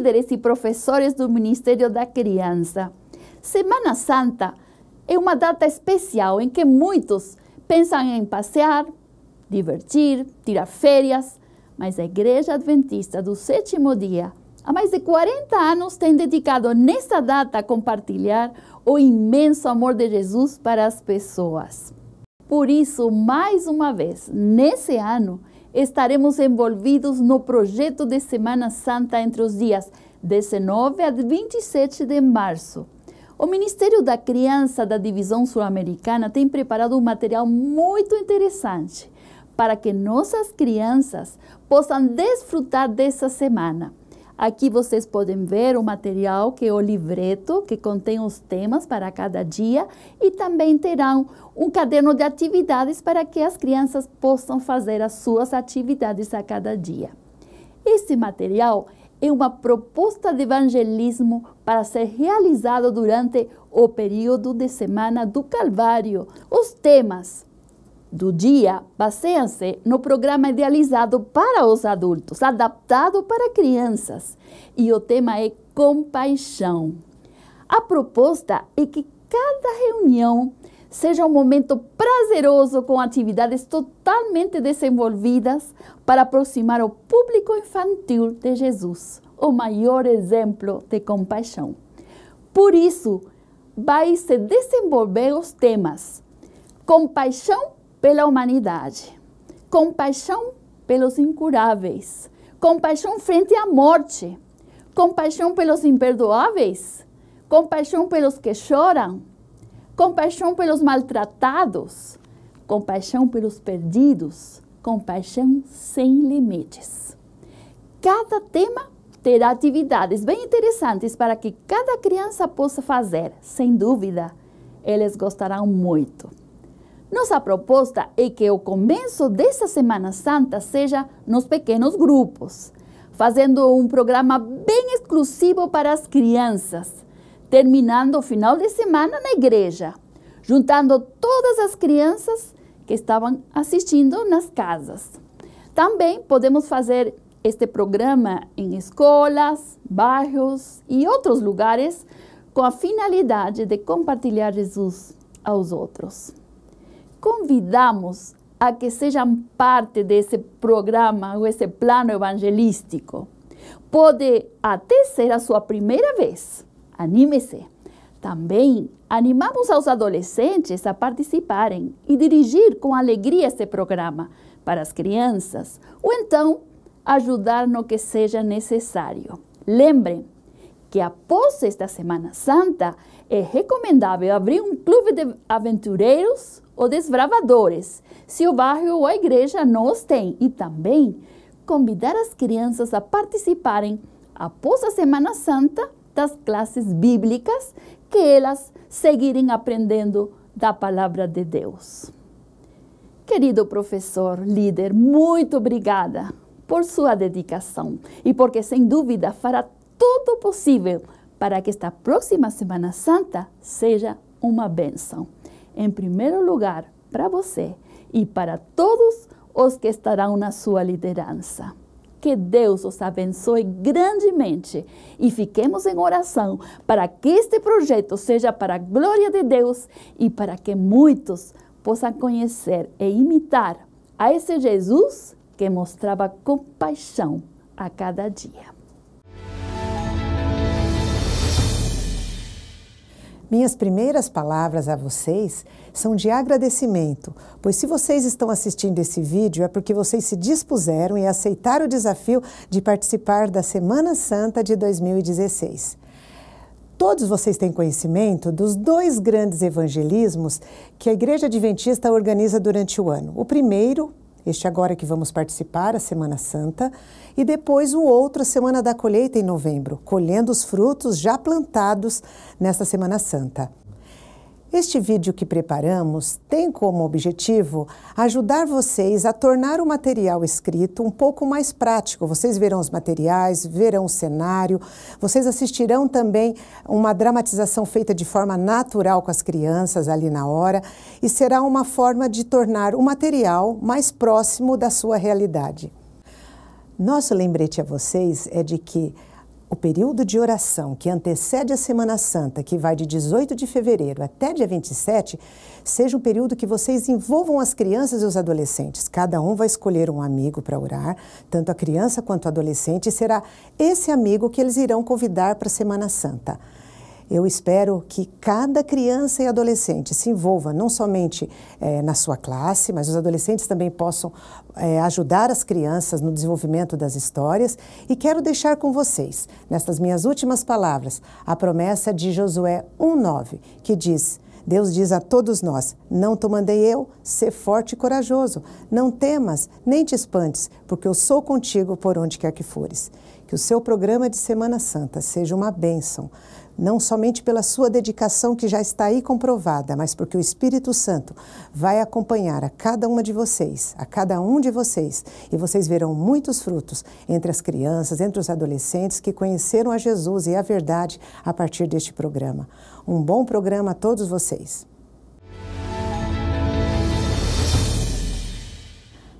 líderes e professores do Ministério da Criança. Semana Santa é uma data especial em que muitos pensam em passear, divertir, tirar férias, mas a Igreja Adventista do Sétimo Dia há mais de 40 anos tem dedicado nessa data a compartilhar o imenso amor de Jesus para as pessoas. Por isso, mais uma vez, nesse ano, estaremos envolvidos no projeto de Semana Santa entre os dias 19 a 27 de março. O Ministério da Criança da Divisão Sul-Americana tem preparado um material muito interessante para que nossas crianças possam desfrutar dessa semana. Aqui vocês podem ver o material que é o livreto, que contém os temas para cada dia e também terão um caderno de atividades para que as crianças possam fazer as suas atividades a cada dia. Esse material é uma proposta de evangelismo para ser realizado durante o período de Semana do Calvário. Os temas do dia baseia se no programa idealizado para os adultos, adaptado para crianças, e o tema é compaixão. A proposta é que cada reunião seja um momento prazeroso com atividades totalmente desenvolvidas para aproximar o público infantil de Jesus, o maior exemplo de compaixão. Por isso, vai se desenvolver os temas compaixão pela humanidade, compaixão pelos incuráveis, compaixão frente à morte, compaixão pelos imperdoáveis, compaixão pelos que choram, compaixão pelos maltratados, compaixão pelos perdidos, compaixão sem limites. Cada tema terá atividades bem interessantes para que cada criança possa fazer, sem dúvida. Eles gostarão muito. Nossa proposta é que o começo dessa Semana Santa seja nos pequenos grupos, fazendo um programa bem exclusivo para as crianças, terminando o final de semana na igreja, juntando todas as crianças que estavam assistindo nas casas. Também podemos fazer este programa em escolas, bairros e outros lugares com a finalidade de compartilhar Jesus aos outros convidamos a que sejam parte desse programa ou esse plano evangelístico. Pode até ser a sua primeira vez. Anime-se. Também animamos aos adolescentes a participarem e dirigir com alegria esse programa para as crianças, ou então ajudar no que seja necessário. Lembrem que após esta Semana Santa é recomendável abrir um clube de aventureiros ou desbravadores, se o bairro ou a igreja não os tem, e também convidar as crianças a participarem, após a Semana Santa, das classes bíblicas que elas seguirem aprendendo da palavra de Deus. Querido professor, líder, muito obrigada por sua dedicação e porque, sem dúvida, fará tudo possível para que esta próxima Semana Santa seja uma bênção em primeiro lugar para você e para todos os que estarão na sua liderança. Que Deus os abençoe grandemente e fiquemos em oração para que este projeto seja para a glória de Deus e para que muitos possam conhecer e imitar a esse Jesus que mostrava compaixão a cada dia. Minhas primeiras palavras a vocês são de agradecimento, pois se vocês estão assistindo esse vídeo é porque vocês se dispuseram e aceitaram o desafio de participar da Semana Santa de 2016. Todos vocês têm conhecimento dos dois grandes evangelismos que a Igreja Adventista organiza durante o ano. O primeiro este agora que vamos participar, a Semana Santa, e depois o outro, a Semana da Colheita, em novembro, colhendo os frutos já plantados nesta Semana Santa. Este vídeo que preparamos tem como objetivo ajudar vocês a tornar o material escrito um pouco mais prático. Vocês verão os materiais, verão o cenário, vocês assistirão também uma dramatização feita de forma natural com as crianças ali na hora e será uma forma de tornar o material mais próximo da sua realidade. Nosso lembrete a vocês é de que o período de oração que antecede a Semana Santa, que vai de 18 de fevereiro até dia 27, seja um período que vocês envolvam as crianças e os adolescentes. Cada um vai escolher um amigo para orar, tanto a criança quanto o adolescente, e será esse amigo que eles irão convidar para a Semana Santa. Eu espero que cada criança e adolescente se envolva não somente é, na sua classe, mas os adolescentes também possam é, ajudar as crianças no desenvolvimento das histórias. E quero deixar com vocês, nestas minhas últimas palavras, a promessa de Josué 1,9, que diz. Deus diz a todos nós: Não te mandei eu, ser forte e corajoso. Não temas, nem te espantes, porque eu sou contigo por onde quer que fores. Que o seu programa de Semana Santa seja uma bênção não somente pela sua dedicação que já está aí comprovada, mas porque o Espírito Santo vai acompanhar a cada uma de vocês, a cada um de vocês, e vocês verão muitos frutos entre as crianças, entre os adolescentes que conheceram a Jesus e a verdade a partir deste programa. Um bom programa a todos vocês.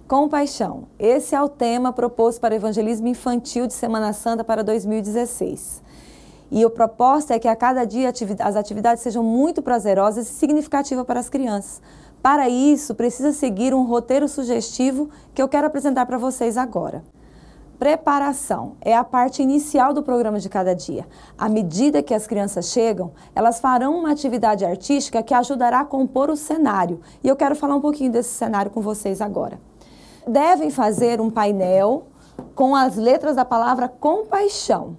Compaixão. Esse é o tema proposto para o Evangelismo Infantil de Semana Santa para 2016. E a proposta é que a cada dia as atividades sejam muito prazerosas e significativas para as crianças. Para isso, precisa seguir um roteiro sugestivo que eu quero apresentar para vocês agora. Preparação é a parte inicial do programa de cada dia. À medida que as crianças chegam, elas farão uma atividade artística que ajudará a compor o cenário. E eu quero falar um pouquinho desse cenário com vocês agora. Devem fazer um painel com as letras da palavra compaixão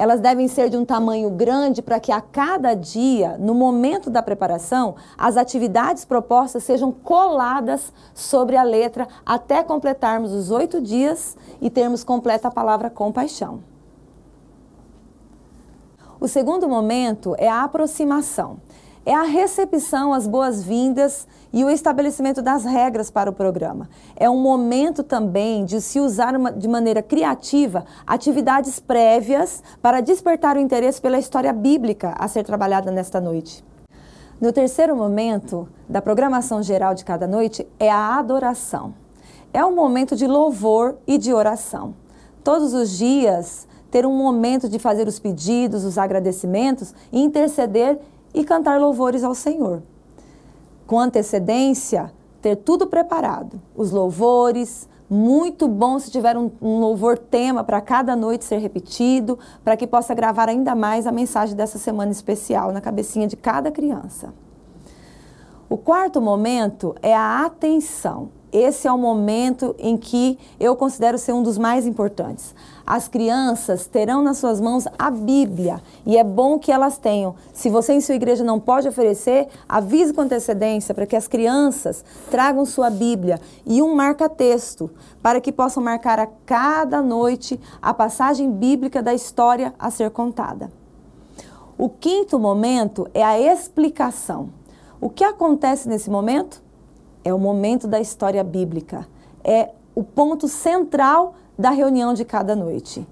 elas devem ser de um tamanho grande para que a cada dia, no momento da preparação, as atividades propostas sejam coladas sobre a letra até completarmos os oito dias e termos completa a palavra compaixão. O segundo momento é a aproximação. É a recepção às boas-vindas e o estabelecimento das regras para o programa. É um momento também de se usar uma, de maneira criativa atividades prévias para despertar o interesse pela história bíblica a ser trabalhada nesta noite. No terceiro momento da programação geral de cada noite é a adoração. É um momento de louvor e de oração. Todos os dias ter um momento de fazer os pedidos, os agradecimentos, interceder e cantar louvores ao Senhor com antecedência, ter tudo preparado, os louvores, muito bom se tiver um, um louvor tema para cada noite ser repetido, para que possa gravar ainda mais a mensagem dessa semana especial na cabecinha de cada criança. O quarto momento é a atenção esse é o momento em que eu considero ser um dos mais importantes. As crianças terão nas suas mãos a Bíblia e é bom que elas tenham. Se você em sua igreja não pode oferecer, avise com antecedência para que as crianças tragam sua Bíblia e um marca-texto para que possam marcar a cada noite a passagem bíblica da história a ser contada. O quinto momento é a explicação. O que acontece nesse momento? É o momento da história bíblica. É o ponto central da reunião de cada noite.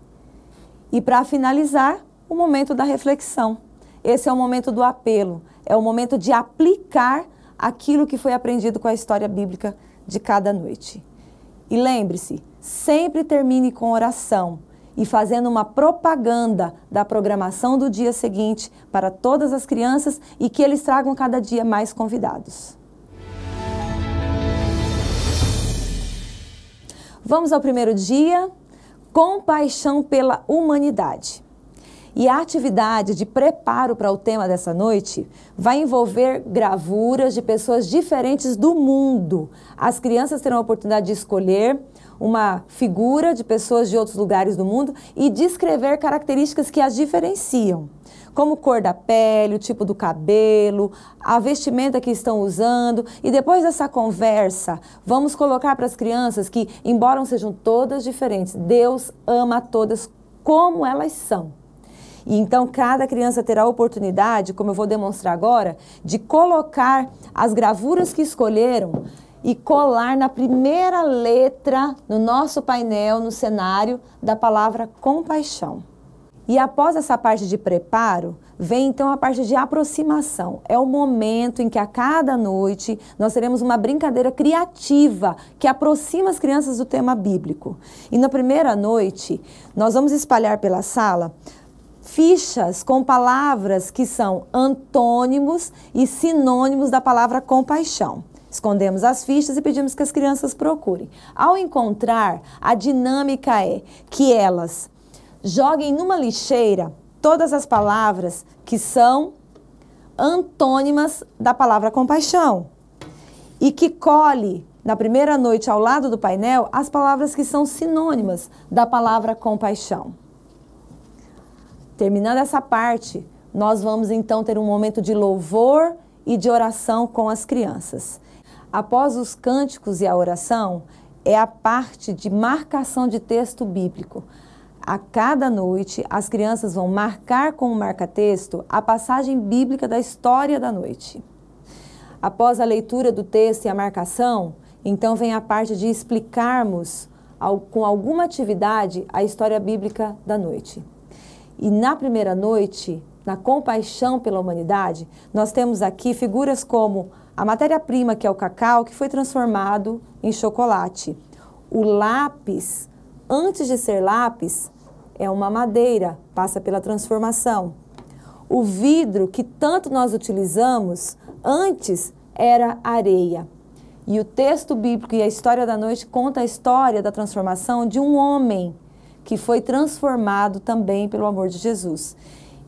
E para finalizar, o momento da reflexão. Esse é o momento do apelo, é o momento de aplicar aquilo que foi aprendido com a história bíblica de cada noite. E lembre-se, sempre termine com oração e fazendo uma propaganda da programação do dia seguinte para todas as crianças e que eles tragam cada dia mais convidados. Vamos ao primeiro dia: compaixão pela humanidade. E a atividade de preparo para o tema dessa noite vai envolver gravuras de pessoas diferentes do mundo. As crianças terão a oportunidade de escolher uma figura de pessoas de outros lugares do mundo e descrever características que as diferenciam, como cor da pele, o tipo do cabelo, a vestimenta que estão usando. E depois dessa conversa, vamos colocar para as crianças que, embora sejam todas diferentes, Deus ama todas como elas são. E então cada criança terá a oportunidade, como eu vou demonstrar agora, de colocar as gravuras que escolheram e colar na primeira letra no nosso painel, no cenário, da palavra compaixão. E após essa parte de preparo, vem então a parte de aproximação. É o momento em que a cada noite nós teremos uma brincadeira criativa que aproxima as crianças do tema bíblico. E na primeira noite, nós vamos espalhar pela sala fichas com palavras que são antônimos e sinônimos da palavra compaixão. Escondemos as fichas e pedimos que as crianças procurem. Ao encontrar, a dinâmica é que elas joguem numa lixeira todas as palavras que são antônimas da palavra compaixão e que colhe na primeira noite ao lado do painel as palavras que são sinônimas da palavra compaixão. Terminando essa parte, nós vamos então ter um momento de louvor e de oração com as crianças. Após os cânticos e a oração, é a parte de marcação de texto bíblico. A cada noite, as crianças vão marcar com o marca-texto a passagem bíblica da história da noite. Após a leitura do texto e a marcação, então vem a parte de explicarmos com alguma atividade a história bíblica da noite. E na primeira noite, na compaixão pela humanidade, nós temos aqui figuras como a matéria-prima, que é o cacau, que foi transformado em chocolate. O lápis, antes de ser lápis, é uma madeira, passa pela transformação. O vidro, que tanto nós utilizamos, antes era areia. E o texto bíblico e a história da noite conta a história da transformação de um homem que foi transformado também pelo amor de Jesus.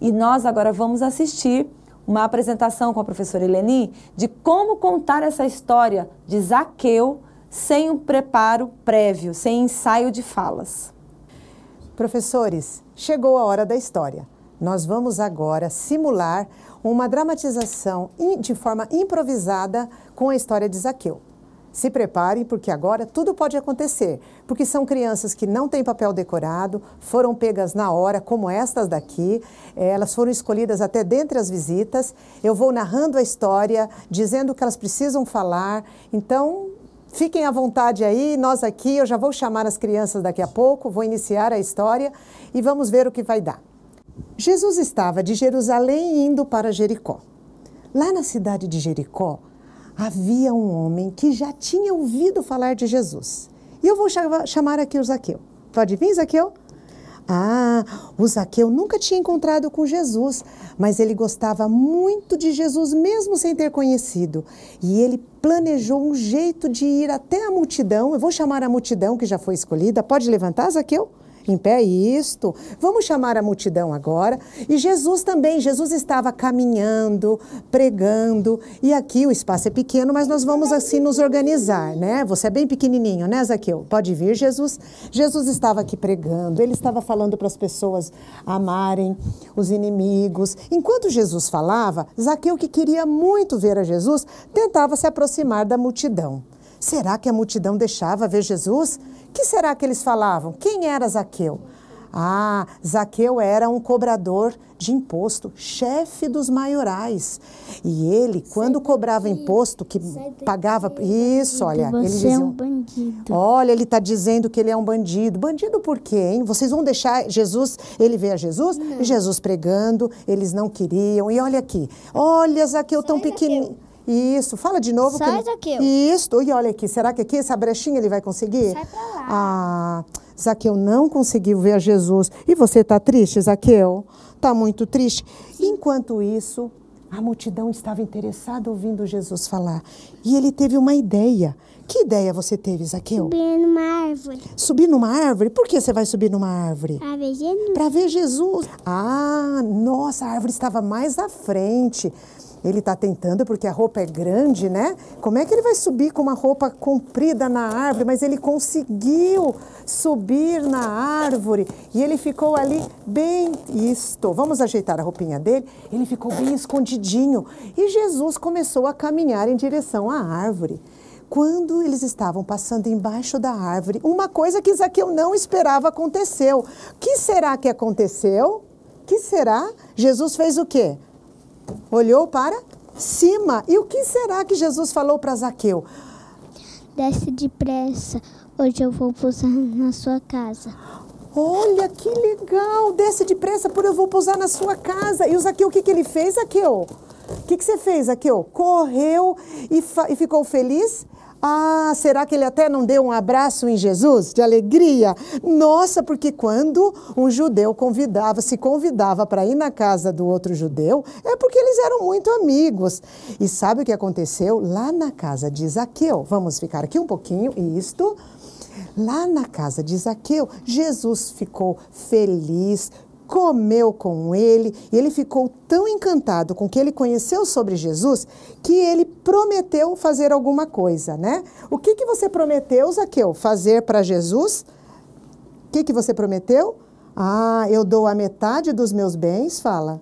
E nós agora vamos assistir uma apresentação com a professora Eleni de como contar essa história de Zaqueu sem um preparo prévio, sem ensaio de falas. Professores, chegou a hora da história. Nós vamos agora simular uma dramatização de forma improvisada com a história de Zaqueu se preparem, porque agora tudo pode acontecer. Porque são crianças que não têm papel decorado, foram pegas na hora, como estas daqui. É, elas foram escolhidas até dentre as visitas. Eu vou narrando a história, dizendo o que elas precisam falar. Então, Fiquem à vontade aí, nós aqui, eu já vou chamar as crianças daqui a pouco, vou iniciar a história e vamos ver o que vai dar. Jesus estava de Jerusalém indo para Jericó. Lá na cidade de Jericó, havia um homem que já tinha ouvido falar de Jesus. E eu vou chamar aqui o Zaqueu. Pode vir, Zaqueu? Ah, o Zaqueu nunca tinha encontrado com Jesus, mas ele gostava muito de Jesus mesmo sem ter conhecido. E ele planejou um jeito de ir até a multidão. Eu vou chamar a multidão que já foi escolhida. Pode levantar, Zaqueu? Em pé isto. Vamos chamar a multidão agora. E Jesus também, Jesus estava caminhando, pregando. E aqui o espaço é pequeno, mas nós vamos assim nos organizar, né? Você é bem pequenininho, né, Zaqueu? Pode vir, Jesus. Jesus estava aqui pregando, ele estava falando para as pessoas amarem os inimigos. Enquanto Jesus falava, Zaqueu, que queria muito ver a Jesus, tentava se aproximar da multidão. Será que a multidão deixava ver Jesus? que será que eles falavam? Quem era Zaqueu? Ah, Zaqueu era um cobrador de imposto, chefe dos maiorais. E ele, quando cobrava imposto, que pagava. Daqui, isso, olha. Você é dizia, é um bandido. Olha, ele está dizendo que ele é um bandido. Bandido por quê, hein? Vocês vão deixar Jesus, ele vê a Jesus, não. Jesus pregando, eles não queriam. E olha aqui, olha, Zaqueu tão pequenininho. Isso, fala de novo. Sai que... Isso, e olha aqui, será que aqui essa brechinha ele vai conseguir? Sai pra lá. Ah, Zaqueu não conseguiu ver Jesus. E você tá triste, Zaqueu? Tá muito triste? Sim. Enquanto isso, a multidão estava interessada ouvindo Jesus falar. E ele teve uma ideia. Que ideia você teve, Zaqueu? Subir numa árvore. Subir numa árvore? Por que você vai subir numa árvore? Para ver Jesus. Para ver Jesus. Ah, nossa, a árvore estava mais à frente. Ele está tentando porque a roupa é grande, né? Como é que ele vai subir com uma roupa comprida na árvore? Mas ele conseguiu subir na árvore e ele ficou ali bem isto. Vamos ajeitar a roupinha dele. Ele ficou bem escondidinho e Jesus começou a caminhar em direção à árvore quando eles estavam passando embaixo da árvore, uma coisa que Zaqueu não esperava aconteceu. O que será que aconteceu? O que será? Jesus fez o quê? olhou para cima. E o que será que Jesus falou para Zaqueu? Desce depressa, hoje eu vou pousar na sua casa. Olha que legal, desce depressa, porque eu vou pousar na sua casa. E o Zaqueu, o que, que ele fez, Zaqueu? O que, que você fez, Zaqueu? Correu e, e ficou feliz? Ah, será que ele até não deu um abraço em Jesus de alegria? Nossa, porque quando um judeu convidava, se convidava para ir na casa do outro judeu, é porque eles eram muito amigos. E sabe o que aconteceu lá na casa de Zaqueu? Vamos ficar aqui um pouquinho e isto lá na casa de Zaqueu, Jesus ficou feliz, comeu com ele e ele ficou tão encantado com o que ele conheceu sobre Jesus que ele prometeu fazer alguma coisa, né? O que, que você prometeu, Zaqueu, fazer para Jesus? O que, que você prometeu? Ah, eu dou a metade dos meus bens, fala.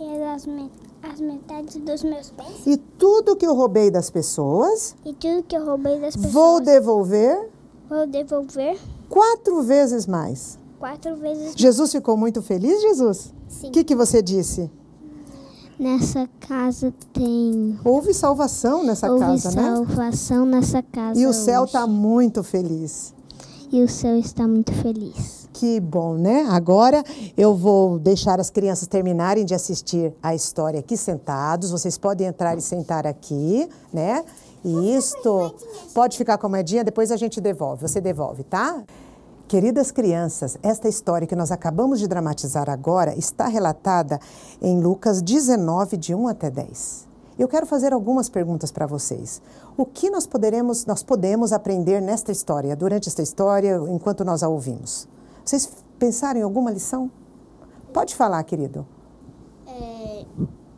Eu dou as, met as metades dos meus bens. E tudo que eu roubei das pessoas. E tudo que eu roubei das pessoas. Vou devolver. Vou devolver. Quatro vezes mais quatro vezes. Jesus ficou muito feliz, Jesus? Sim. O que, que você disse? Nessa casa tem. Houve salvação nessa Houve casa, salvação né? salvação nessa casa. E o céu está muito feliz. E o céu está muito feliz. Que bom, né? Agora eu vou deixar as crianças terminarem de assistir a história aqui sentados. Vocês podem entrar e sentar aqui, né? Isto. Pode ficar com a moedinha, depois a gente devolve. Você devolve, tá? Queridas crianças, esta história que nós acabamos de dramatizar agora está relatada em Lucas 19, de 1 até 10. Eu quero fazer algumas perguntas para vocês. O que nós poderemos, nós podemos aprender nesta história, durante esta história, enquanto nós a ouvimos? Vocês pensaram em alguma lição? Pode falar, querido. É,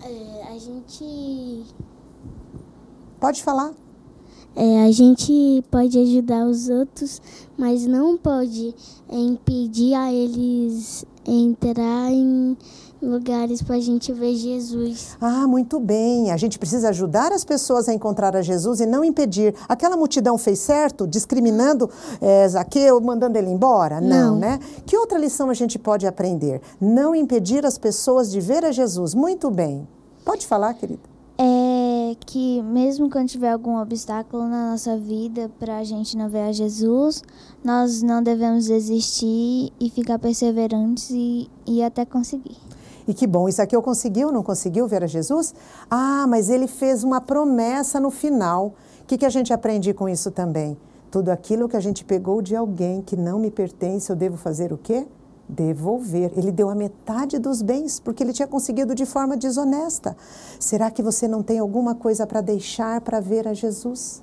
é, a gente. Pode falar. É, a gente pode ajudar os outros, mas não pode é, impedir a eles entrar em lugares para a gente ver Jesus. Ah, muito bem. A gente precisa ajudar as pessoas a encontrar a Jesus e não impedir. Aquela multidão fez certo, discriminando é, Zaqueu, mandando ele embora? Não. não, né? Que outra lição a gente pode aprender? Não impedir as pessoas de ver a Jesus. Muito bem. Pode falar, querida é que mesmo quando tiver algum obstáculo na nossa vida para a gente não ver a Jesus, nós não devemos desistir e ficar perseverantes e, e até conseguir. E que bom, isso aqui eu consegui não conseguiu ver a Jesus? Ah, mas ele fez uma promessa no final. O que, que a gente aprende com isso também? Tudo aquilo que a gente pegou de alguém que não me pertence, eu devo fazer o quê? devolver. Ele deu a metade dos bens, porque ele tinha conseguido de forma desonesta. Será que você não tem alguma coisa para deixar para ver a Jesus?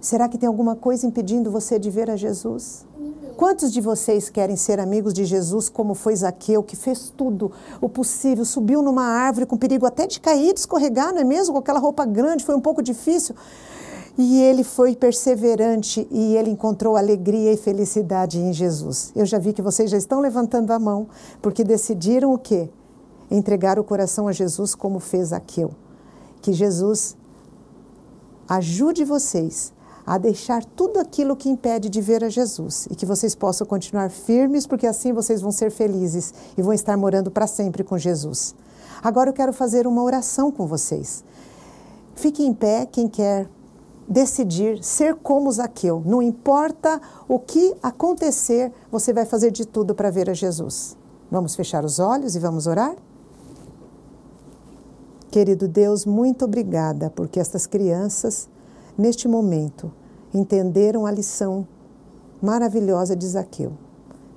Será que tem alguma coisa impedindo você de ver a Jesus? Uhum. Quantos de vocês querem ser amigos de Jesus como foi Zaqueu, que fez tudo o possível, subiu numa árvore com perigo até de cair, de escorregar, não é mesmo? Com aquela roupa grande, foi um pouco difícil. E ele foi perseverante e ele encontrou alegria e felicidade em Jesus. Eu já vi que vocês já estão levantando a mão, porque decidiram o quê? Entregar o coração a Jesus como fez Aqueu. Que Jesus ajude vocês a deixar tudo aquilo que impede de ver a Jesus e que vocês possam continuar firmes, porque assim vocês vão ser felizes e vão estar morando para sempre com Jesus. Agora eu quero fazer uma oração com vocês. Fique em pé quem quer decidir ser como Zaqueu. Não importa o que acontecer, você vai fazer de tudo para ver a Jesus. Vamos fechar os olhos e vamos orar? Querido Deus, muito obrigada porque estas crianças, neste momento, entenderam a lição maravilhosa de Zaqueu.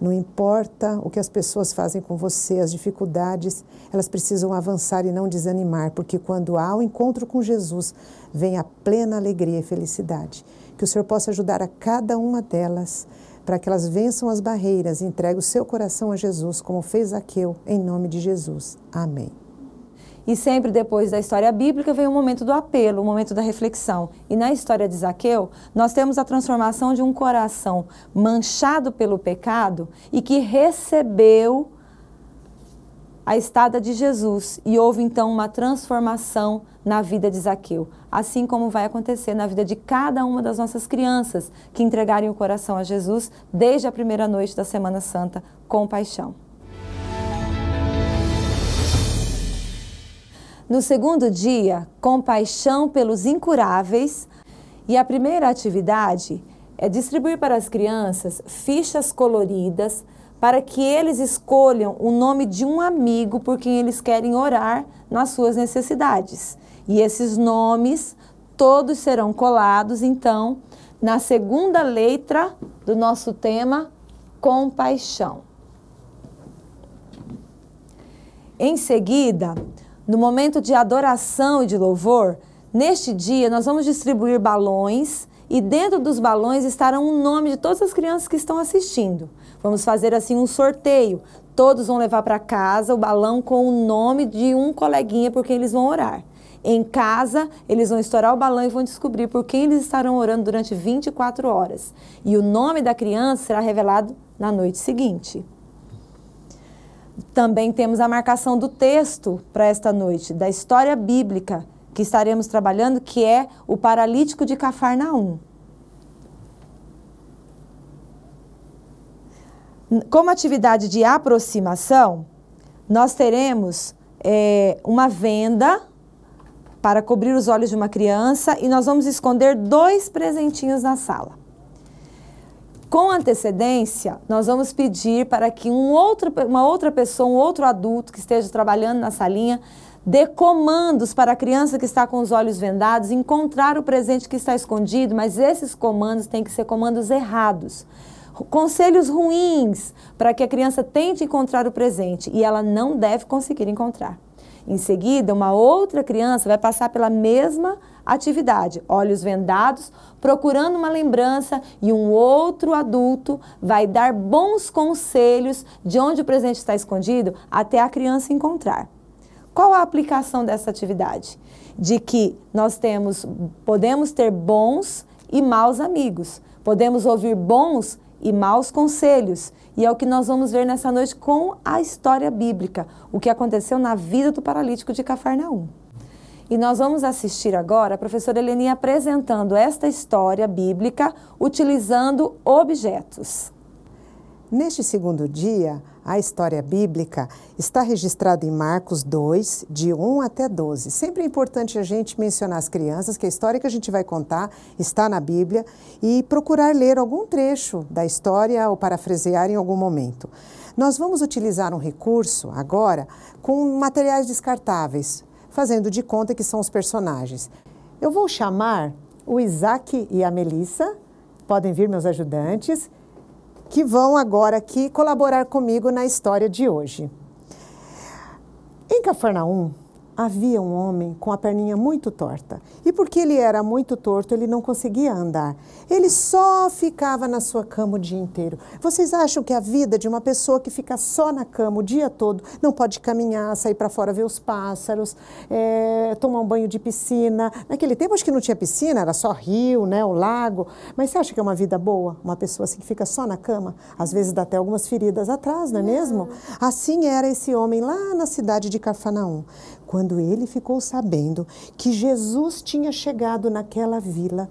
Não importa o que as pessoas fazem com você, as dificuldades, elas precisam avançar e não desanimar, porque quando há o encontro com Jesus, vem a plena alegria e felicidade. Que o Senhor possa ajudar a cada uma delas para que elas vençam as barreiras e entregue o seu coração a Jesus, como fez Aqueu, em nome de Jesus. Amém. E sempre depois da história bíblica vem o momento do apelo, o momento da reflexão. E na história de Zaqueu, nós temos a transformação de um coração manchado pelo pecado e que recebeu a estada de Jesus e houve então uma transformação na vida de Zaqueu, assim como vai acontecer na vida de cada uma das nossas crianças que entregarem o coração a Jesus desde a primeira noite da Semana Santa com paixão. No segundo dia, compaixão pelos incuráveis. E a primeira atividade é distribuir para as crianças fichas coloridas para que eles escolham o nome de um amigo por quem eles querem orar nas suas necessidades. E esses nomes todos serão colados, então, na segunda letra do nosso tema, compaixão. Em seguida, no momento de adoração e de louvor, neste dia nós vamos distribuir balões e dentro dos balões estarão o nome de todas as crianças que estão assistindo. Vamos fazer assim um sorteio. Todos vão levar para casa o balão com o nome de um coleguinha por quem eles vão orar. Em casa, eles vão estourar o balão e vão descobrir por quem eles estarão orando durante 24 horas. E o nome da criança será revelado na noite seguinte. Também temos a marcação do texto para esta noite, da história bíblica que estaremos trabalhando, que é o paralítico de Cafarnaum. Como atividade de aproximação, nós teremos é, uma venda para cobrir os olhos de uma criança e nós vamos esconder dois presentinhos na sala com antecedência, nós vamos pedir para que um outro, uma outra pessoa, um outro adulto que esteja trabalhando na salinha, dê comandos para a criança que está com os olhos vendados encontrar o presente que está escondido, mas esses comandos têm que ser comandos errados. Conselhos ruins para que a criança tente encontrar o presente e ela não deve conseguir encontrar. Em seguida, uma outra criança vai passar pela mesma atividade, olhos vendados, procurando uma lembrança e um outro adulto vai dar bons conselhos de onde o presente está escondido até a criança encontrar. Qual a aplicação dessa atividade? De que nós temos, podemos ter bons e maus amigos, podemos ouvir bons e maus conselhos e é o que nós vamos ver nessa noite com a história bíblica, o que aconteceu na vida do paralítico de Cafarnaum. E nós vamos assistir agora a professora Helene apresentando esta história bíblica utilizando objetos. Neste segundo dia, a história bíblica está registrada em Marcos 2, de 1 até 12. Sempre é importante a gente mencionar as crianças, que a história que a gente vai contar está na Bíblia, e procurar ler algum trecho da história ou parafrasear em algum momento. Nós vamos utilizar um recurso agora com materiais descartáveis, fazendo de conta que são os personagens. Eu vou chamar o Isaac e a Melissa, podem vir meus ajudantes que vão agora aqui colaborar comigo na história de hoje. Em Cafarnaum, havia um homem com a perninha muito torta. E porque ele era muito torto, ele não conseguia andar. Ele só ficava na sua cama o dia inteiro. Vocês acham que a vida de uma pessoa que fica só na cama o dia todo, não pode caminhar, sair para fora ver os pássaros, é, tomar um banho de piscina? Naquele tempo acho que não tinha piscina, era só rio, né, o lago. Mas você acha que é uma vida boa? Uma pessoa assim que fica só na cama? Às vezes dá até algumas feridas atrás, não é mesmo? Assim era esse homem lá na cidade de Cafarnaum. Quando ele ficou sabendo que Jesus tinha chegado naquela vila,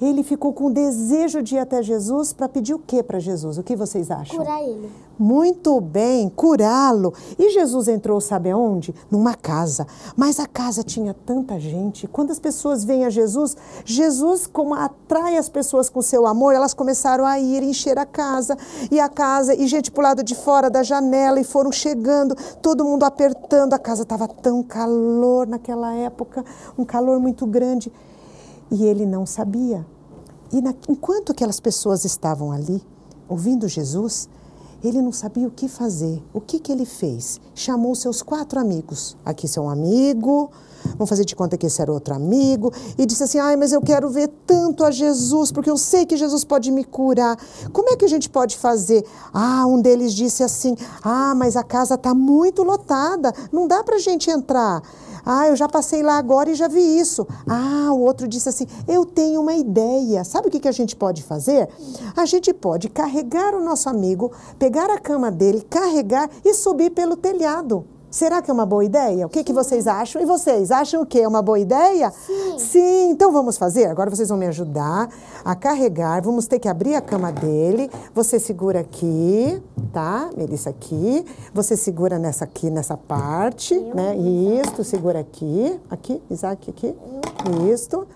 ele ficou com desejo de ir até Jesus para pedir o que para Jesus? O que vocês acham? Curar ele. Muito bem, curá-lo. E Jesus entrou, sabe aonde? Numa casa. Mas a casa tinha tanta gente. Quando as pessoas vêm a Jesus, Jesus, como atrai as pessoas com seu amor, elas começaram a ir encher a casa e a casa, e gente pro lado de fora da janela, e foram chegando, todo mundo apertando. A casa estava tão calor naquela época, um calor muito grande e ele não sabia. E na, enquanto aquelas pessoas estavam ali, ouvindo Jesus, ele não sabia o que fazer. O que, que ele fez? Chamou seus quatro amigos. Aqui seu é um amigo, vamos fazer de conta que esse era outro amigo. E disse assim: Ai, mas eu quero ver tanto a Jesus, porque eu sei que Jesus pode me curar. Como é que a gente pode fazer? Ah, um deles disse assim: Ah, mas a casa está muito lotada, não dá para a gente entrar. Ah, eu já passei lá agora e já vi isso. Ah, o outro disse assim: eu tenho uma ideia. Sabe o que, a gente pode fazer? A gente pode carregar o nosso amigo, pegar a cama dele, carregar e subir pelo telhado. Será que é uma boa ideia? O que, que vocês acham? E vocês acham o que? É uma boa ideia? Sim. Sim, então vamos fazer. Agora vocês vão me ajudar a carregar. Vamos ter que abrir a cama dele. Você segura aqui, tá? Melissa aqui. Você segura nessa aqui, nessa parte, Eu. né? Isto, segura aqui. Aqui, Isaac aqui. Isso. Isto.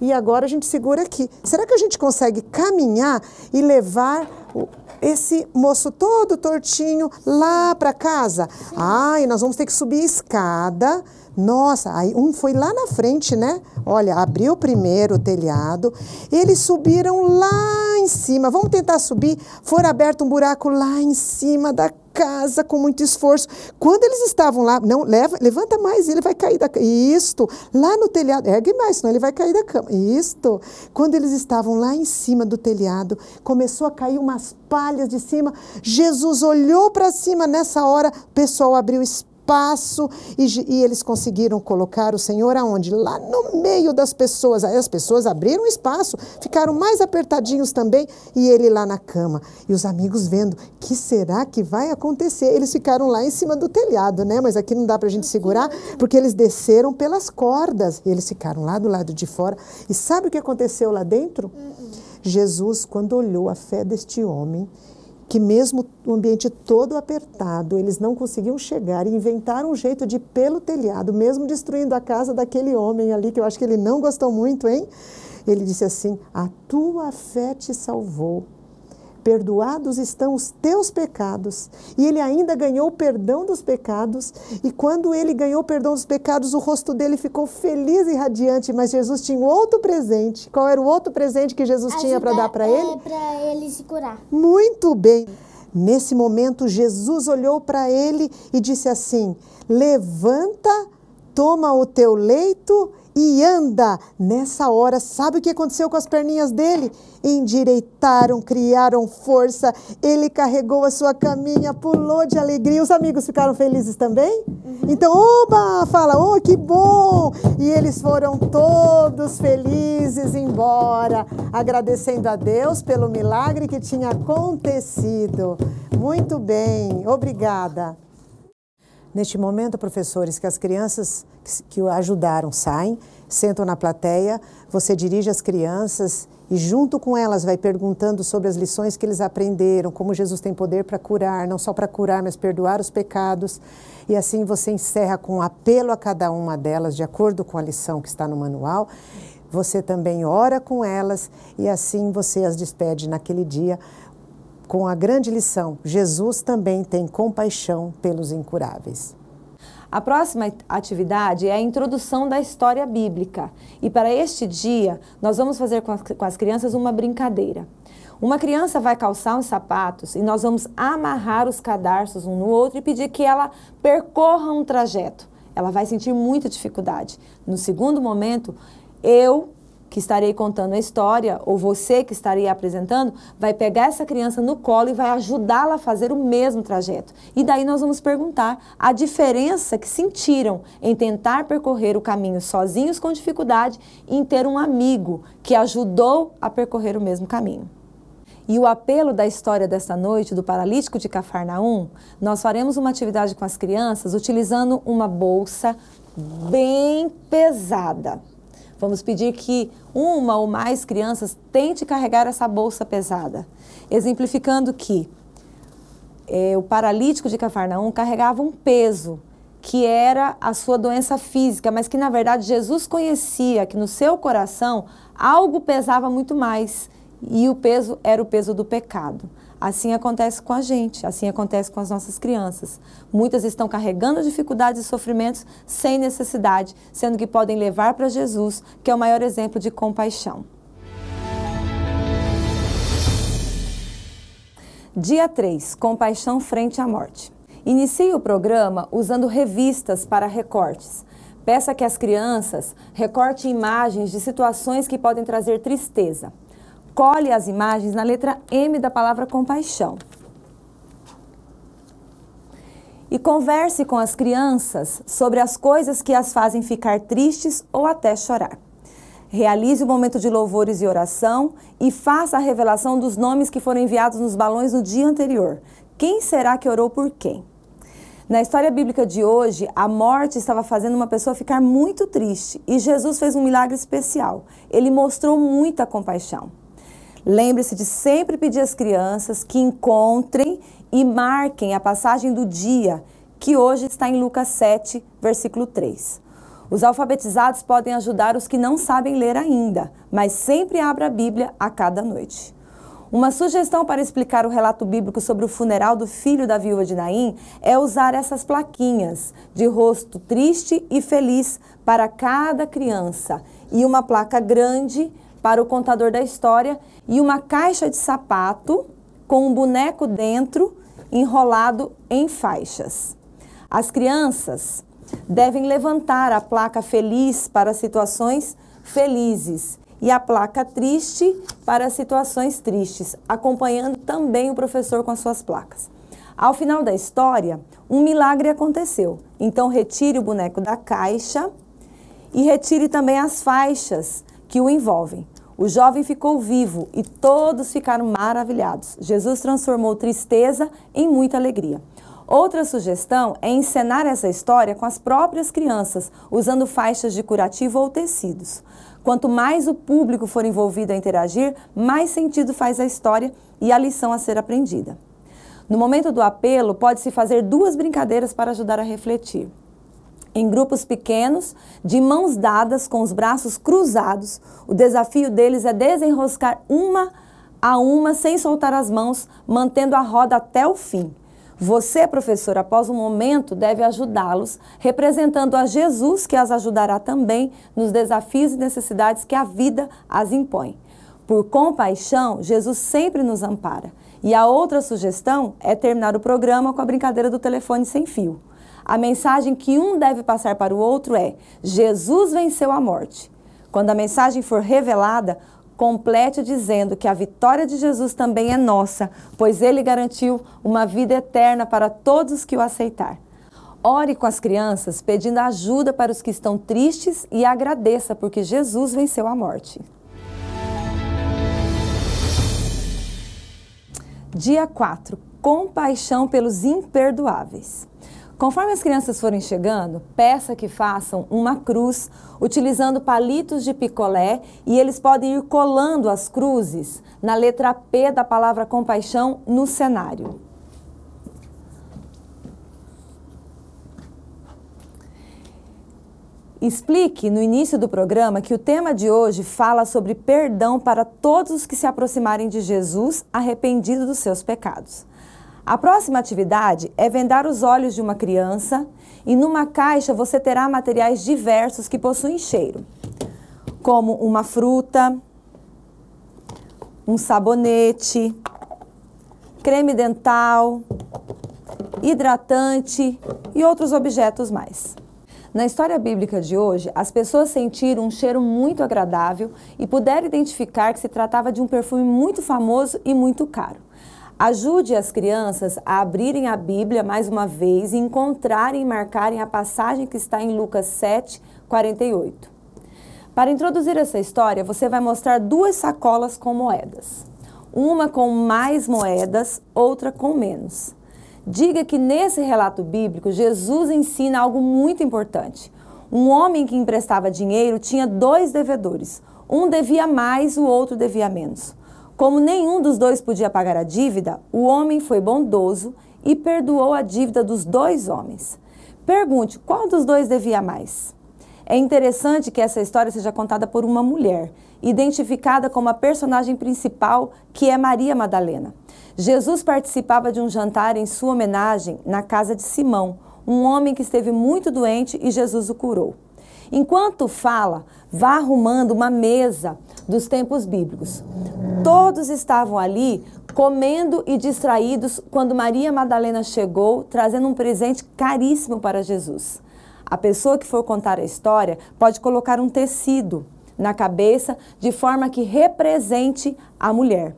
E agora a gente segura aqui. Será que a gente consegue caminhar e levar o esse moço todo tortinho lá para casa. Ai, nós vamos ter que subir escada nossa, aí um foi lá na frente, né? Olha, abriu primeiro o telhado, eles subiram lá em cima. Vamos tentar subir. Foram aberto um buraco lá em cima da casa com muito esforço. Quando eles estavam lá, não, leva, levanta mais, ele vai cair da cama. Isto, lá no telhado, ergue mais, senão ele vai cair da cama. Isto. Quando eles estavam lá em cima do telhado, começou a cair umas palhas de cima. Jesus olhou para cima nessa hora, o pessoal abriu espelho espaço e, e, eles conseguiram colocar o Senhor aonde? Lá no meio das pessoas. Aí as pessoas abriram espaço, ficaram mais apertadinhos também e ele lá na cama. E os amigos vendo, que será que vai acontecer? Eles ficaram lá em cima do telhado, né? Mas aqui não dá para a gente segurar, porque eles desceram pelas cordas. E eles ficaram lá do lado de fora. E sabe o que aconteceu lá dentro? Hum, hum. Jesus, quando olhou a fé deste homem, que mesmo o ambiente todo apertado, eles não conseguiam chegar e inventaram um jeito de ir pelo telhado, mesmo destruindo a casa daquele homem ali, que eu acho que ele não gostou muito, hein? Ele disse assim: A tua fé te salvou. Perdoados estão os teus pecados. E ele ainda ganhou o perdão dos pecados. E quando ele ganhou o perdão dos pecados, o rosto dele ficou feliz e radiante. Mas Jesus tinha outro presente. Qual era o outro presente que Jesus tinha para dar para é ele? É, para ele se curar. Muito bem. Nesse momento, Jesus olhou para ele e disse assim: Levanta, toma o teu leito e anda. Nessa hora, sabe o que aconteceu com as perninhas dele? Endireitaram, criaram força. Ele carregou a sua caminha, pulou de alegria. Os amigos ficaram felizes também? Uhum. Então, oba! Fala, oh, que bom! E eles foram todos felizes embora, agradecendo a Deus pelo milagre que tinha acontecido. Muito bem, obrigada. Neste momento, professores, que as crianças que o ajudaram saem, sentam na plateia, você dirige as crianças e junto com elas vai perguntando sobre as lições que eles aprenderam, como Jesus tem poder para curar, não só para curar, mas perdoar os pecados. E assim você encerra com um apelo a cada uma delas, de acordo com a lição que está no manual. Você também ora com elas e assim você as despede naquele dia com a grande lição: Jesus também tem compaixão pelos incuráveis. A próxima atividade é a introdução da história bíblica. E para este dia, nós vamos fazer com as crianças uma brincadeira. Uma criança vai calçar uns sapatos e nós vamos amarrar os cadarços um no outro e pedir que ela percorra um trajeto. Ela vai sentir muita dificuldade. No segundo momento, eu que estarei contando a história, ou você que estarei apresentando, vai pegar essa criança no colo e vai ajudá-la a fazer o mesmo trajeto. E daí nós vamos perguntar a diferença que sentiram em tentar percorrer o caminho sozinhos com dificuldade e em ter um amigo que ajudou a percorrer o mesmo caminho. E o apelo da história desta noite do paralítico de Cafarnaum, nós faremos uma atividade com as crianças utilizando uma bolsa bem pesada. Vamos pedir que uma ou mais crianças tente carregar essa bolsa pesada, exemplificando que é, o paralítico de Cafarnaum carregava um peso que era a sua doença física, mas que na verdade Jesus conhecia que no seu coração algo pesava muito mais e o peso era o peso do pecado. Assim acontece com a gente, assim acontece com as nossas crianças. Muitas estão carregando dificuldades e sofrimentos sem necessidade, sendo que podem levar para Jesus, que é o maior exemplo de compaixão. Dia 3 Compaixão frente à morte. Inicie o programa usando revistas para recortes. Peça que as crianças recortem imagens de situações que podem trazer tristeza. Escolhe as imagens na letra M da palavra compaixão. E converse com as crianças sobre as coisas que as fazem ficar tristes ou até chorar. Realize o momento de louvores e oração e faça a revelação dos nomes que foram enviados nos balões no dia anterior. Quem será que orou por quem? Na história bíblica de hoje, a morte estava fazendo uma pessoa ficar muito triste e Jesus fez um milagre especial. Ele mostrou muita compaixão. Lembre-se de sempre pedir às crianças que encontrem e marquem a passagem do dia, que hoje está em Lucas 7, versículo 3. Os alfabetizados podem ajudar os que não sabem ler ainda, mas sempre abra a Bíblia a cada noite. Uma sugestão para explicar o relato bíblico sobre o funeral do filho da viúva de Naim é usar essas plaquinhas de rosto triste e feliz para cada criança e uma placa grande para o contador da história e uma caixa de sapato com um boneco dentro enrolado em faixas. As crianças devem levantar a placa feliz para situações felizes e a placa triste para situações tristes, acompanhando também o professor com as suas placas. Ao final da história, um milagre aconteceu. Então retire o boneco da caixa e retire também as faixas que o envolvem. O jovem ficou vivo e todos ficaram maravilhados. Jesus transformou tristeza em muita alegria. Outra sugestão é encenar essa história com as próprias crianças, usando faixas de curativo ou tecidos. Quanto mais o público for envolvido a interagir, mais sentido faz a história e a lição a ser aprendida. No momento do apelo, pode-se fazer duas brincadeiras para ajudar a refletir em grupos pequenos, de mãos dadas, com os braços cruzados. O desafio deles é desenroscar uma a uma sem soltar as mãos, mantendo a roda até o fim. Você, professor, após um momento, deve ajudá-los, representando a Jesus que as ajudará também nos desafios e necessidades que a vida as impõe. Por compaixão, Jesus sempre nos ampara. E a outra sugestão é terminar o programa com a brincadeira do telefone sem fio. A mensagem que um deve passar para o outro é: Jesus venceu a morte. Quando a mensagem for revelada, complete dizendo que a vitória de Jesus também é nossa, pois ele garantiu uma vida eterna para todos que o aceitar. Ore com as crianças, pedindo ajuda para os que estão tristes e agradeça porque Jesus venceu a morte. Dia 4. Compaixão pelos imperdoáveis. Conforme as crianças forem chegando, peça que façam uma cruz utilizando palitos de picolé e eles podem ir colando as cruzes na letra P da palavra compaixão no cenário. Explique no início do programa que o tema de hoje fala sobre perdão para todos os que se aproximarem de Jesus arrependido dos seus pecados. A próxima atividade é vendar os olhos de uma criança e numa caixa você terá materiais diversos que possuem cheiro, como uma fruta, um sabonete, creme dental, hidratante e outros objetos mais. Na história bíblica de hoje, as pessoas sentiram um cheiro muito agradável e puderam identificar que se tratava de um perfume muito famoso e muito caro. Ajude as crianças a abrirem a Bíblia mais uma vez e encontrarem e marcarem a passagem que está em Lucas 7, 48. Para introduzir essa história, você vai mostrar duas sacolas com moedas. Uma com mais moedas, outra com menos. Diga que nesse relato bíblico, Jesus ensina algo muito importante. Um homem que emprestava dinheiro tinha dois devedores. Um devia mais, o outro devia menos. Como nenhum dos dois podia pagar a dívida, o homem foi bondoso e perdoou a dívida dos dois homens. Pergunte qual dos dois devia mais. É interessante que essa história seja contada por uma mulher, identificada como a personagem principal, que é Maria Madalena. Jesus participava de um jantar em sua homenagem na casa de Simão, um homem que esteve muito doente e Jesus o curou. Enquanto fala, vá arrumando uma mesa dos tempos bíblicos. Todos estavam ali comendo e distraídos quando Maria Madalena chegou trazendo um presente caríssimo para Jesus. A pessoa que for contar a história pode colocar um tecido na cabeça de forma que represente a mulher.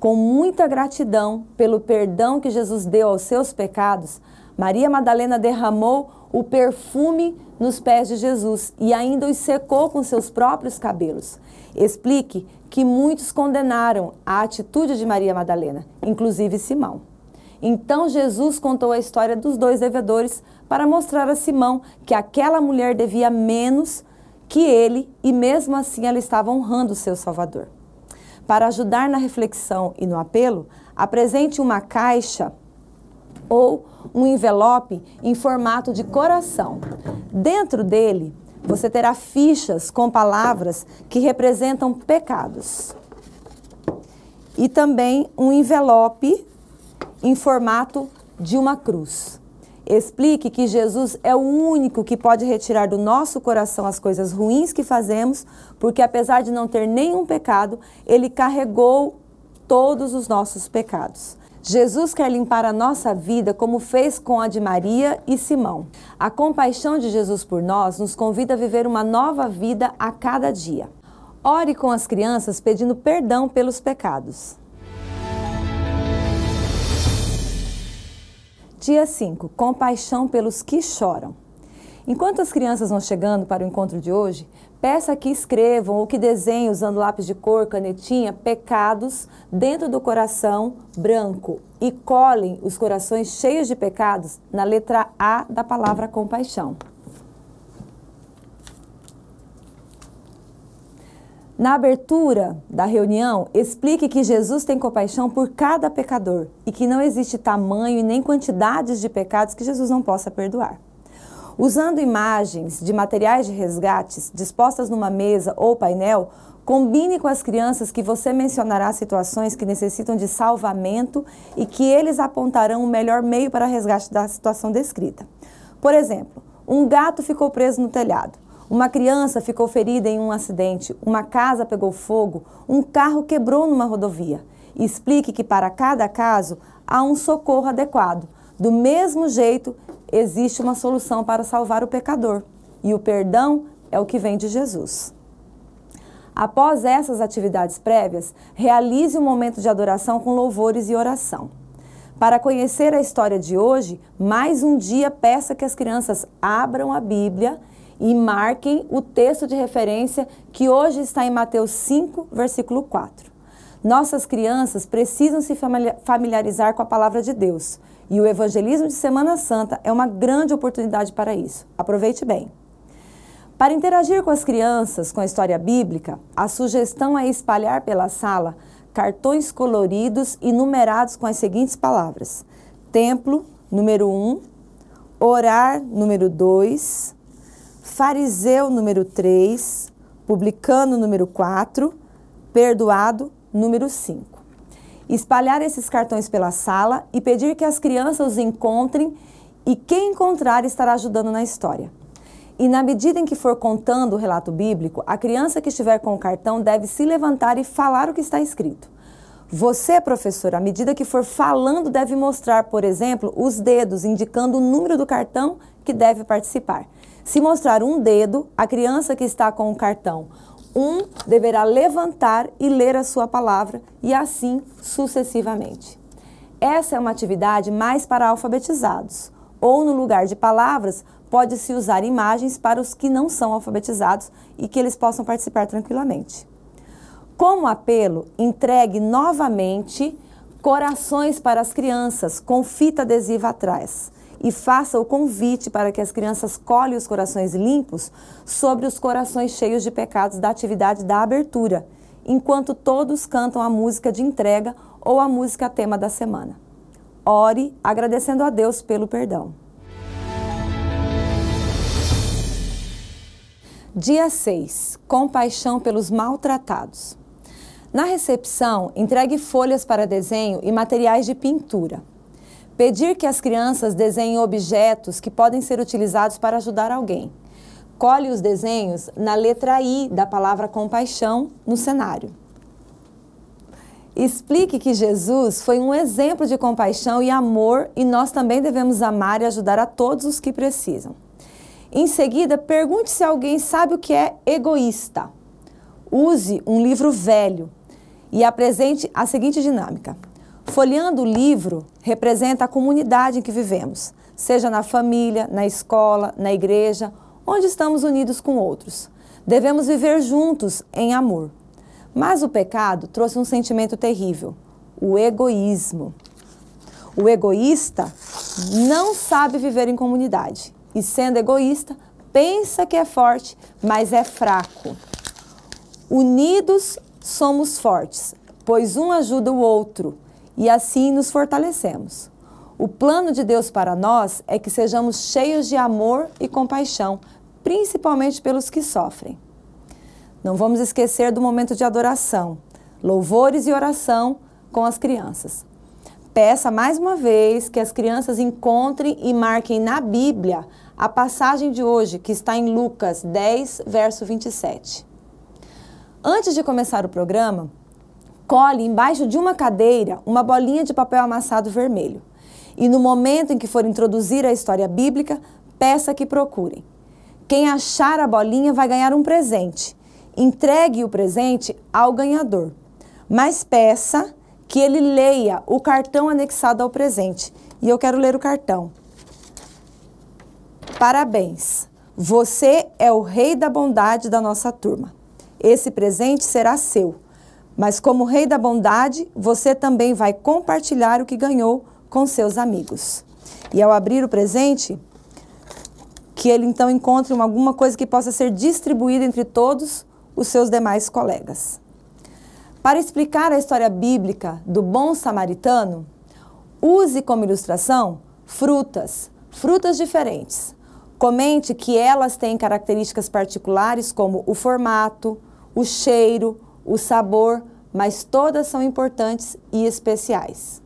Com muita gratidão pelo perdão que Jesus deu aos seus pecados, Maria Madalena derramou o perfume nos pés de Jesus e ainda os secou com seus próprios cabelos. Explique que muitos condenaram a atitude de Maria Madalena, inclusive Simão. Então Jesus contou a história dos dois devedores para mostrar a Simão que aquela mulher devia menos que ele e mesmo assim ela estava honrando o seu Salvador. Para ajudar na reflexão e no apelo, apresente uma caixa ou um envelope em formato de coração. Dentro dele, você terá fichas com palavras que representam pecados. E também um envelope em formato de uma cruz. Explique que Jesus é o único que pode retirar do nosso coração as coisas ruins que fazemos, porque apesar de não ter nenhum pecado, ele carregou todos os nossos pecados. Jesus quer limpar a nossa vida como fez com a de Maria e Simão. A compaixão de Jesus por nós nos convida a viver uma nova vida a cada dia. Ore com as crianças pedindo perdão pelos pecados. Dia 5 Compaixão pelos que choram. Enquanto as crianças vão chegando para o encontro de hoje, Peça que escrevam ou que desenhem usando lápis de cor, canetinha, pecados dentro do coração branco e colhem os corações cheios de pecados na letra A da palavra compaixão. Na abertura da reunião, explique que Jesus tem compaixão por cada pecador e que não existe tamanho e nem quantidades de pecados que Jesus não possa perdoar. Usando imagens de materiais de resgates dispostas numa mesa ou painel, combine com as crianças que você mencionará situações que necessitam de salvamento e que eles apontarão o melhor meio para resgate da situação descrita. Por exemplo, um gato ficou preso no telhado. Uma criança ficou ferida em um acidente, uma casa pegou fogo, um carro quebrou numa rodovia. Explique que para cada caso há um socorro adequado, do mesmo jeito existe uma solução para salvar o pecador, e o perdão é o que vem de Jesus. Após essas atividades prévias, realize um momento de adoração com louvores e oração. Para conhecer a história de hoje, mais um dia peça que as crianças abram a Bíblia e marquem o texto de referência que hoje está em Mateus 5, versículo 4. Nossas crianças precisam se familiarizar com a palavra de Deus e o evangelismo de Semana Santa é uma grande oportunidade para isso. Aproveite bem. Para interagir com as crianças com a história bíblica, a sugestão é espalhar pela sala cartões coloridos e numerados com as seguintes palavras: templo, número 1, orar, número 2, fariseu, número 3, publicano, número 4, perdoado, número 5 espalhar esses cartões pela sala e pedir que as crianças os encontrem e quem encontrar estará ajudando na história. E na medida em que for contando o relato bíblico, a criança que estiver com o cartão deve se levantar e falar o que está escrito. Você, professor, à medida que for falando, deve mostrar, por exemplo, os dedos, indicando o número do cartão que deve participar. Se mostrar um dedo, a criança que está com o cartão um deverá levantar e ler a sua palavra, e assim sucessivamente. Essa é uma atividade mais para alfabetizados, ou no lugar de palavras, pode-se usar imagens para os que não são alfabetizados e que eles possam participar tranquilamente. Como apelo, entregue novamente corações para as crianças com fita adesiva atrás e faça o convite para que as crianças colhem os corações limpos sobre os corações cheios de pecados da atividade da abertura, enquanto todos cantam a música de entrega ou a música tema da semana. Ore agradecendo a Deus pelo perdão. Dia 6. Compaixão pelos maltratados. Na recepção, entregue folhas para desenho e materiais de pintura. Pedir que as crianças desenhem objetos que podem ser utilizados para ajudar alguém. Colhe os desenhos na letra I da palavra compaixão no cenário. Explique que Jesus foi um exemplo de compaixão e amor e nós também devemos amar e ajudar a todos os que precisam. Em seguida, pergunte se alguém sabe o que é egoísta. Use um livro velho e apresente a seguinte dinâmica. Folheando o livro representa a comunidade em que vivemos, seja na família, na escola, na igreja, onde estamos unidos com outros. Devemos viver juntos em amor. Mas o pecado trouxe um sentimento terrível, o egoísmo. O egoísta não sabe viver em comunidade e, sendo egoísta, pensa que é forte, mas é fraco. Unidos somos fortes, pois um ajuda o outro e assim nos fortalecemos. O plano de Deus para nós é que sejamos cheios de amor e compaixão, principalmente pelos que sofrem. Não vamos esquecer do momento de adoração, louvores e oração com as crianças. Peça mais uma vez que as crianças encontrem e marquem na Bíblia a passagem de hoje, que está em Lucas 10, verso 27. Antes de começar o programa, Cole embaixo de uma cadeira uma bolinha de papel amassado vermelho. E no momento em que for introduzir a história bíblica, peça que procurem. Quem achar a bolinha vai ganhar um presente. Entregue o presente ao ganhador. Mas peça que ele leia o cartão anexado ao presente. E eu quero ler o cartão. Parabéns! Você é o rei da bondade da nossa turma. Esse presente será seu. Mas como rei da bondade, você também vai compartilhar o que ganhou com seus amigos. E ao abrir o presente, que ele então encontre alguma coisa que possa ser distribuída entre todos os seus demais colegas. Para explicar a história bíblica do bom samaritano, use como ilustração frutas, frutas diferentes. Comente que elas têm características particulares como o formato, o cheiro, o sabor, mas todas são importantes e especiais.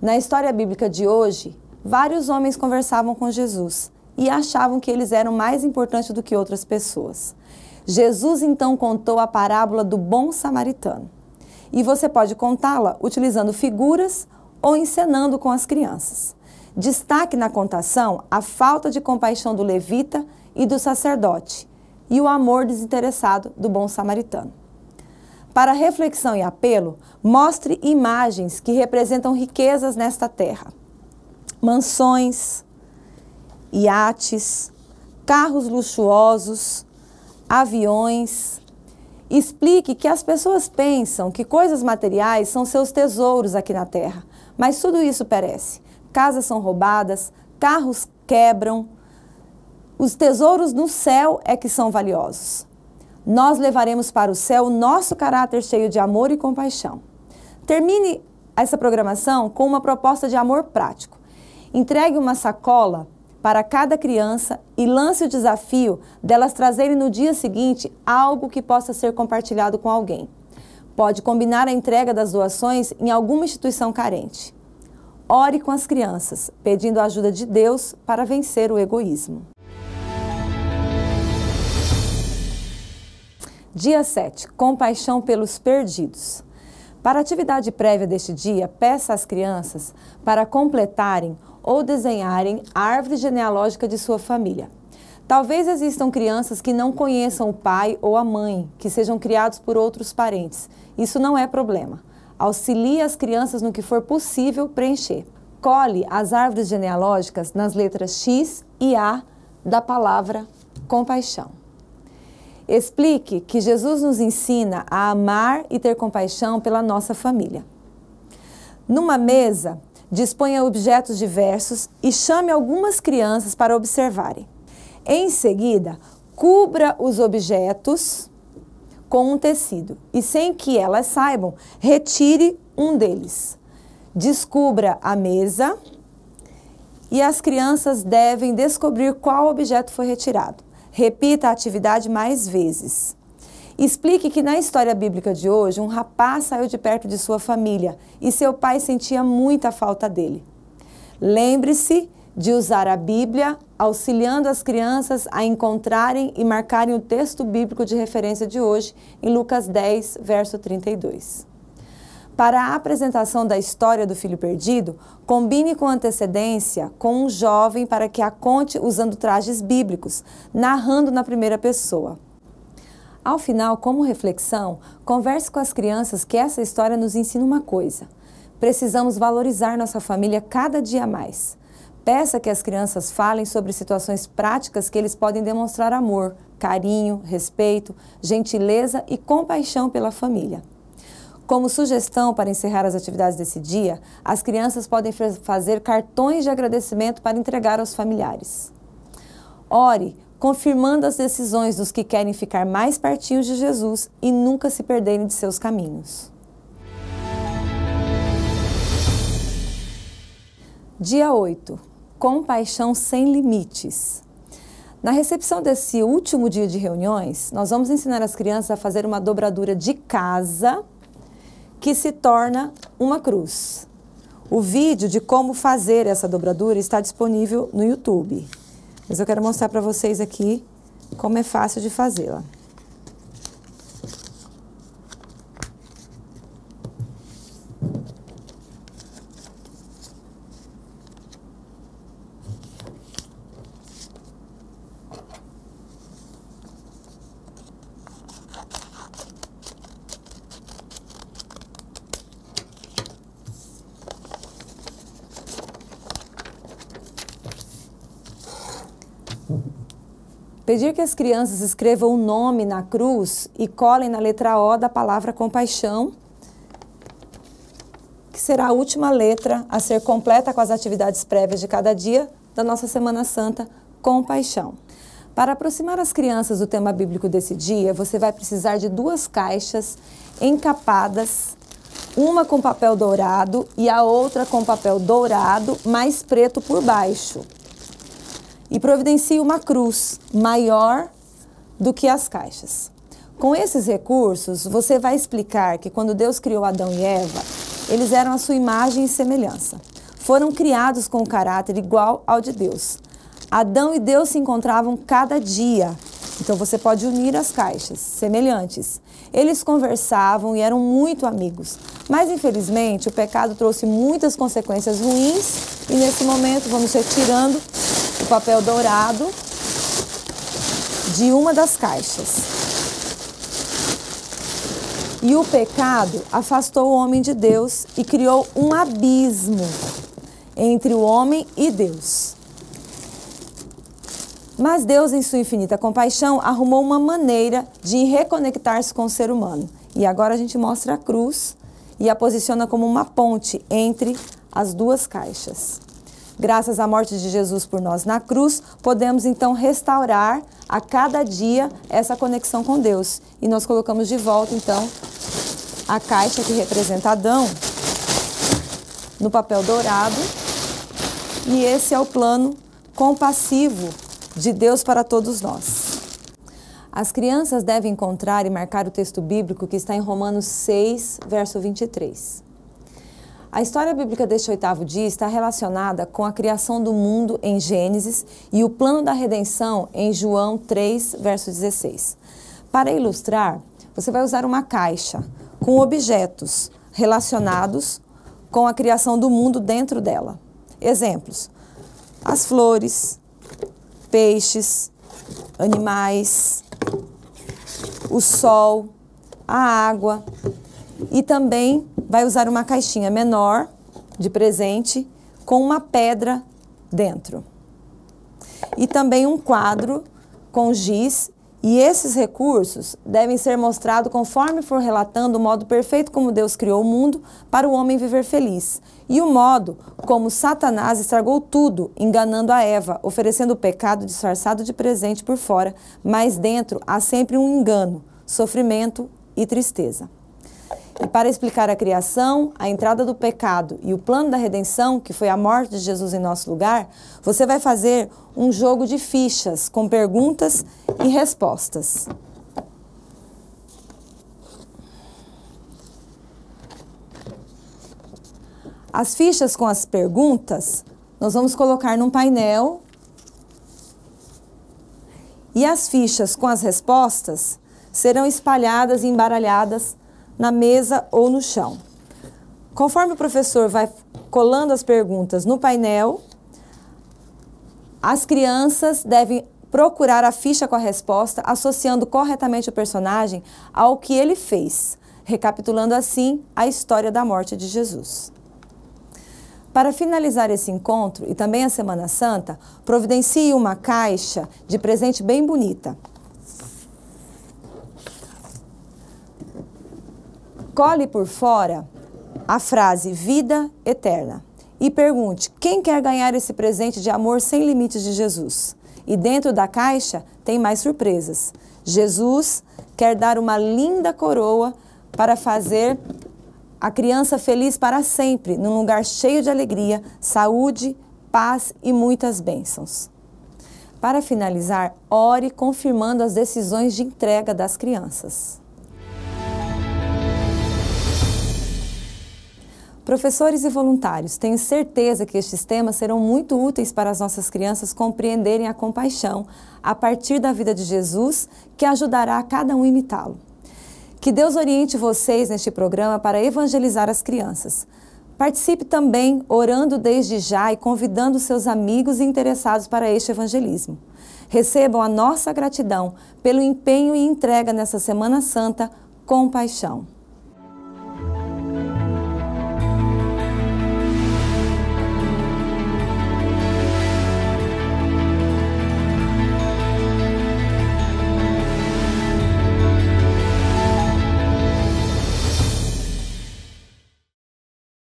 Na história bíblica de hoje, vários homens conversavam com Jesus e achavam que eles eram mais importantes do que outras pessoas. Jesus então contou a parábola do bom samaritano. E você pode contá-la utilizando figuras ou encenando com as crianças. Destaque na contação a falta de compaixão do levita e do sacerdote e o amor desinteressado do bom samaritano. Para reflexão e apelo, mostre imagens que representam riquezas nesta terra. Mansões, iates, carros luxuosos, aviões. Explique que as pessoas pensam que coisas materiais são seus tesouros aqui na terra, mas tudo isso perece. Casas são roubadas, carros quebram. Os tesouros no céu é que são valiosos nós levaremos para o céu nosso caráter cheio de amor e compaixão. Termine essa programação com uma proposta de amor prático. Entregue uma sacola para cada criança e lance o desafio delas trazerem no dia seguinte algo que possa ser compartilhado com alguém. Pode combinar a entrega das doações em alguma instituição carente. Ore com as crianças, pedindo a ajuda de Deus para vencer o egoísmo. Dia 7, compaixão pelos perdidos. Para a atividade prévia deste dia, peça às crianças para completarem ou desenharem a árvore genealógica de sua família. Talvez existam crianças que não conheçam o pai ou a mãe, que sejam criados por outros parentes. Isso não é problema. Auxilie as crianças no que for possível preencher. Cole as árvores genealógicas nas letras X e A da palavra compaixão. Explique que Jesus nos ensina a amar e ter compaixão pela nossa família. Numa mesa, disponha objetos diversos e chame algumas crianças para observarem. Em seguida, cubra os objetos com um tecido e, sem que elas saibam, retire um deles. Descubra a mesa e as crianças devem descobrir qual objeto foi retirado. Repita a atividade mais vezes. Explique que na história bíblica de hoje, um rapaz saiu de perto de sua família e seu pai sentia muita falta dele. Lembre-se de usar a Bíblia auxiliando as crianças a encontrarem e marcarem o texto bíblico de referência de hoje em Lucas 10, verso 32. Para a apresentação da história do filho perdido, combine com antecedência com um jovem para que a conte usando trajes bíblicos, narrando na primeira pessoa. Ao final, como reflexão, converse com as crianças que essa história nos ensina uma coisa. Precisamos valorizar nossa família cada dia mais. Peça que as crianças falem sobre situações práticas que eles podem demonstrar amor, carinho, respeito, gentileza e compaixão pela família. Como sugestão para encerrar as atividades desse dia, as crianças podem fazer cartões de agradecimento para entregar aos familiares. Ore, confirmando as decisões dos que querem ficar mais pertinhos de Jesus e nunca se perderem de seus caminhos. Dia 8. Compaixão sem limites. Na recepção desse último dia de reuniões, nós vamos ensinar as crianças a fazer uma dobradura de casa que se torna uma cruz. O vídeo de como fazer essa dobradura está disponível no YouTube. Mas eu quero mostrar para vocês aqui como é fácil de fazê-la. Pedir que as crianças escrevam o nome na cruz e colhem na letra O da palavra compaixão, que será a última letra a ser completa com as atividades prévias de cada dia da nossa Semana Santa, compaixão. Para aproximar as crianças do tema bíblico desse dia, você vai precisar de duas caixas encapadas, uma com papel dourado e a outra com papel dourado mais preto por baixo e providencie uma cruz maior do que as caixas. Com esses recursos, você vai explicar que quando Deus criou Adão e Eva, eles eram a sua imagem e semelhança. Foram criados com um caráter igual ao de Deus. Adão e Deus se encontravam cada dia. Então você pode unir as caixas semelhantes. Eles conversavam e eram muito amigos. Mas infelizmente o pecado trouxe muitas consequências ruins e nesse momento vamos retirando o papel dourado de uma das caixas. E o pecado afastou o homem de Deus e criou um abismo entre o homem e Deus. Mas Deus, em sua infinita compaixão, arrumou uma maneira de reconectar-se com o ser humano. E agora a gente mostra a cruz e a posiciona como uma ponte entre as duas caixas. Graças à morte de Jesus por nós na cruz, podemos então restaurar a cada dia essa conexão com Deus. E nós colocamos de volta então a caixa que representa Adão no papel dourado. E esse é o plano compassivo de Deus para todos nós. As crianças devem encontrar e marcar o texto bíblico que está em Romanos 6, verso 23. A história bíblica deste oitavo dia está relacionada com a criação do mundo em Gênesis e o plano da redenção em João 3, verso 16. Para ilustrar, você vai usar uma caixa com objetos relacionados com a criação do mundo dentro dela. Exemplos: as flores, peixes, animais, o sol, a água, e também vai usar uma caixinha menor de presente com uma pedra dentro. E também um quadro com giz e esses recursos devem ser mostrados conforme for relatando o modo perfeito como Deus criou o mundo para o homem viver feliz, e o modo como Satanás estragou tudo, enganando a Eva, oferecendo o pecado disfarçado de presente por fora, mas dentro há sempre um engano, sofrimento e tristeza. E para explicar a criação, a entrada do pecado e o plano da redenção, que foi a morte de Jesus em nosso lugar, você vai fazer um jogo de fichas com perguntas e respostas. As fichas com as perguntas nós vamos colocar num painel. E as fichas com as respostas serão espalhadas e embaralhadas na mesa ou no chão. Conforme o professor vai colando as perguntas no painel, as crianças devem procurar a ficha com a resposta, associando corretamente o personagem ao que ele fez, recapitulando assim a história da morte de Jesus. Para finalizar esse encontro e também a Semana Santa, providencie uma caixa de presente bem bonita. Cole por fora a frase vida eterna e pergunte quem quer ganhar esse presente de amor sem limites de Jesus. E dentro da caixa tem mais surpresas. Jesus quer dar uma linda coroa para fazer a criança feliz para sempre, num lugar cheio de alegria, saúde, paz e muitas bênçãos. Para finalizar, ore confirmando as decisões de entrega das crianças. Professores e voluntários, tenho certeza que estes temas serão muito úteis para as nossas crianças compreenderem a compaixão a partir da vida de Jesus, que ajudará a cada um imitá-lo. Que Deus oriente vocês neste programa para evangelizar as crianças. Participe também orando desde já e convidando seus amigos interessados para este evangelismo. Recebam a nossa gratidão pelo empenho e entrega nessa Semana Santa com paixão.